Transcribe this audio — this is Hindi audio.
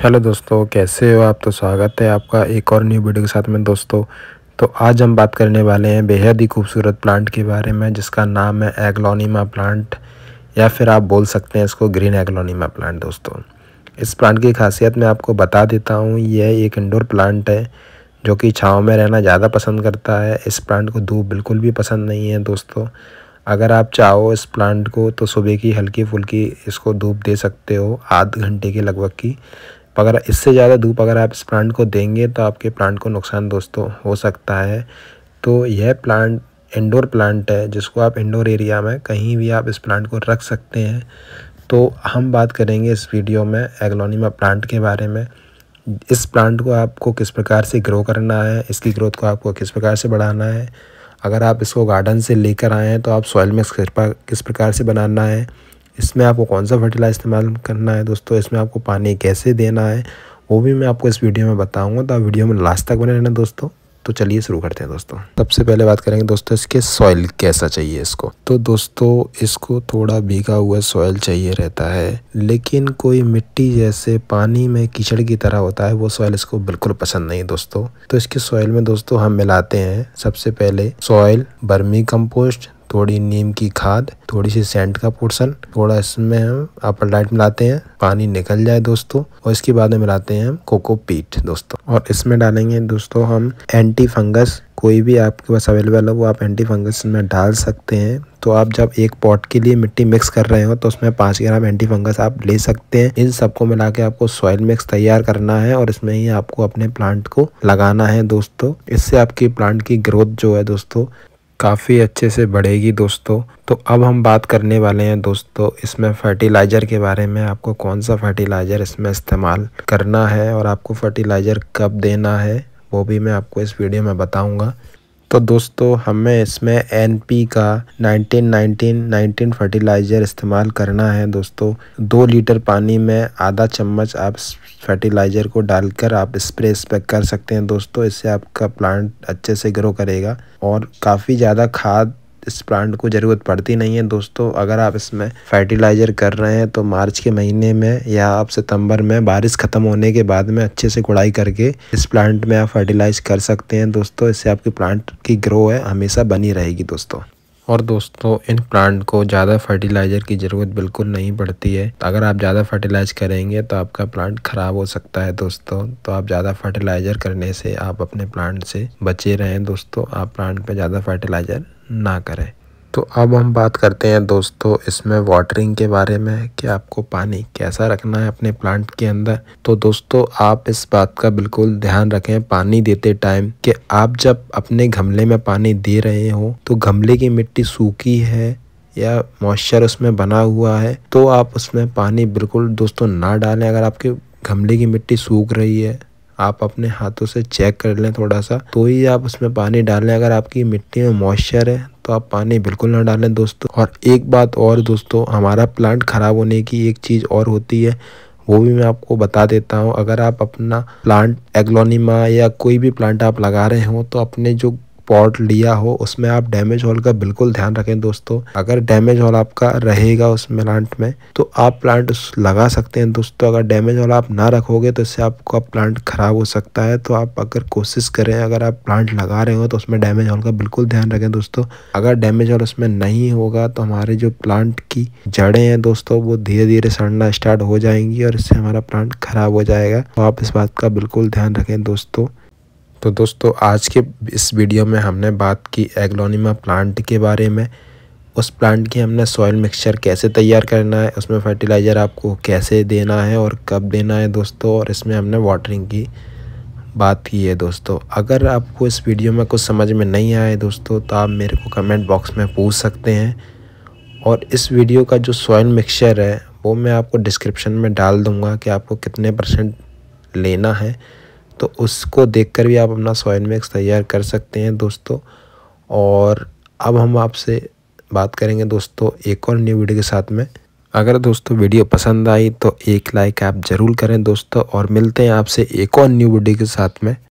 हेलो दोस्तों कैसे हो आप तो स्वागत है आपका एक और न्यू वीडियो के साथ में दोस्तों तो आज हम बात करने वाले हैं बेहद ही खूबसूरत प्लांट के बारे में जिसका नाम है एग्लोनीमा प्लांट या फिर आप बोल सकते हैं इसको ग्रीन एग्लोनीमा प्लांट दोस्तों इस प्लांट की खासियत मैं आपको बता देता हूँ यह एक इंडोर प्लांट है जो कि छाँव में रहना ज़्यादा पसंद करता है इस प्लांट को धूप बिल्कुल भी पसंद नहीं है दोस्तों अगर आप चाहो इस प्लांट को तो सुबह की हल्की फुल्की इसको धूप दे सकते हो आध घंटे के लगभग की अगर इससे ज़्यादा धूप अगर आप इस प्लांट को देंगे तो आपके प्लांट को नुकसान दोस्तों हो सकता है तो यह प्लांट इंडोर प्लांट है जिसको आप इंडोर एरिया में कहीं भी आप इस प्लांट को रख सकते हैं तो हम बात करेंगे इस वीडियो में एग्लोनीमा प्लांट के बारे में इस प्लांट को आपको किस प्रकार से ग्रो करना है इसकी ग्रोथ को आपको किस प्रकार से बढ़ाना है अगर आप इसको गार्डन से लेकर आए हैं तो आप सॉयल मिक्स किस प्रकार से बनाना है इसमें आपको कौन सा फर्टिलाइजर इस्तेमाल करना है दोस्तों इसमें आपको पानी कैसे देना है वो भी मैं आपको इस वीडियो में बताऊंगा तो आप वीडियो में लास्ट तक बने रहना दोस्तों तो चलिए शुरू करते हैं दोस्तों सबसे पहले बात करेंगे दोस्तों इसके सॉइल कैसा चाहिए इसको तो दोस्तों इसको थोड़ा भीगा हुआ सॉइल चाहिए रहता है लेकिन कोई मिट्टी जैसे पानी में कीचड़ की तरह होता है वो सॉइल इसको बिल्कुल पसंद नहीं दोस्तों तो इसके सॉइल में दोस्तों हम मिलाते हैं सबसे पहले सॉइल बर्मी कम्पोस्ट थोड़ी नीम की खाद थोड़ी सी सेंट का पोर्सन थोड़ा इसमें हम अपर लाइट मिलाते हैं पानी निकल जाए दोस्तों और इसके बाद में मिलाते हैं हम कोको पीट दोस्तों और इसमें डालेंगे दोस्तों हम एंटी फंगस कोई भी आपके पास अवेलेबल हो वो आप एंटी फंगस में डाल सकते हैं तो आप जब एक पॉट के लिए मिट्टी मिक्स कर रहे हो तो उसमें पाँच ग्राम एंटी फंगस आप ले सकते हैं इन सबको मिला के आपको सॉइल मिक्स तैयार करना है और इसमें ही आपको अपने प्लांट को लगाना है दोस्तों इससे आपकी प्लांट की ग्रोथ जो है दोस्तों काफ़ी अच्छे से बढ़ेगी दोस्तों तो अब हम बात करने वाले हैं दोस्तों इसमें फर्टिलाइज़र के बारे में आपको कौन सा फर्टिलाइज़र इसमें इस्तेमाल करना है और आपको फर्टिलाइज़र कब देना है वो भी मैं आपको इस वीडियो में बताऊँगा तो दोस्तों हमें इसमें पी का नाइनटीन 19 नाइनटीन फर्टिलाइज़र इस्तेमाल करना है दोस्तों दो लीटर पानी में आधा चम्मच आप फर्टिलाइज़र को डालकर आप स्प्रे इस पर कर सकते हैं दोस्तों इससे आपका प्लांट अच्छे से ग्रो करेगा और काफ़ी ज़्यादा खाद इस प्लांट को ज़रूरत पड़ती नहीं है दोस्तों अगर आप इसमें फर्टिलाइज़र कर रहे हैं तो मार्च के महीने में या आप सितंबर में बारिश ख़त्म होने के बाद में अच्छे से गुड़ाई करके इस प्लांट में आप फर्टिलाइज़ कर सकते हैं दोस्तों इससे आपके प्लांट की ग्रो है हमेशा बनी रहेगी दोस्तों और दोस्तों इन प्लांट को ज़्यादा फर्टिलाइज़र की ज़रूरत बिल्कुल नहीं पड़ती है तो अगर आप ज़्यादा फर्टिलाइज करेंगे तो आपका प्लांट ख़राब हो सकता है दोस्तों तो आप ज़्यादा फर्टिलाइज़र करने से आप अपने प्लांट से बचे रहें दोस्तों आप प्लांट पर ज़्यादा फर्टिलाइज़र ना करें तो अब हम बात करते हैं दोस्तों इसमें वाटरिंग के बारे में कि आपको पानी कैसा रखना है अपने प्लांट के अंदर तो दोस्तों आप इस बात का बिल्कुल ध्यान रखें पानी देते टाइम कि आप जब अपने गमले में पानी दे रहे हो तो गमले की मिट्टी सूखी है या मॉइस्चर उसमें बना हुआ है तो आप उसमें पानी बिल्कुल दोस्तों ना डालें अगर आपके गमले की मिट्टी सूख रही है आप अपने हाथों से चेक कर लें थोड़ा सा तो ही आप उसमें पानी डालें अगर आपकी मिट्टी में मॉइस्चर है तो आप पानी बिल्कुल ना डालें दोस्तों और एक बात और दोस्तों हमारा प्लांट ख़राब होने की एक चीज़ और होती है वो भी मैं आपको बता देता हूँ अगर आप अपना प्लांट एग्लोनिमा या कोई भी प्लांट आप लगा रहे हो तो अपने जो पॉट लिया हो उसमें आप डैमेज हॉल का बिल्कुल ध्यान रखें दोस्तों अगर डैमेज हॉल आपका रहेगा उस प्लांट में तो आप प्लांट लगा सकते हैं दोस्तों अगर डैमेज हॉल आप ना रखोगे तो इससे आपका प्लांट खराब हो सकता है तो आप अगर कोशिश करें अगर आप प्लांट लगा रहे हो तो उसमें डैमेज हॉल का बिल्कुल ध्यान रखें दोस्तों अगर डैमेज हॉल उसमें नहीं होगा तो हमारे जो प्लांट की जड़ें हैं दोस्तों वो धीरे धीरे सड़ना स्टार्ट हो जाएंगी और इससे हमारा प्लांट खराब हो जाएगा तो आप इस बात का बिल्कुल ध्यान रखें दोस्तों तो दोस्तों आज के इस वीडियो में हमने बात की एग्लोनिमा प्लांट के बारे में उस प्लांट की हमने सॉइल मिक्सचर कैसे तैयार करना है उसमें फर्टिलाइज़र आपको कैसे देना है और कब देना है दोस्तों और इसमें हमने वाटरिंग की बात की है दोस्तों अगर आपको इस वीडियो में कुछ समझ में नहीं आए दोस्तों तो आप मेरे को कमेंट बॉक्स में पूछ सकते हैं और इस वीडियो का जो सॉइल मिक्सचर है वो मैं आपको डिस्क्रिप्शन में डाल दूँगा कि आपको कितने परसेंट लेना है तो उसको देखकर भी आप अपना सोयन मिक्स तैयार कर सकते हैं दोस्तों और अब हम आपसे बात करेंगे दोस्तों एक और न्यू वीडियो के साथ में अगर दोस्तों वीडियो पसंद आई तो एक लाइक आप ज़रूर करें दोस्तों और मिलते हैं आपसे एक और न्यू वीडियो के साथ में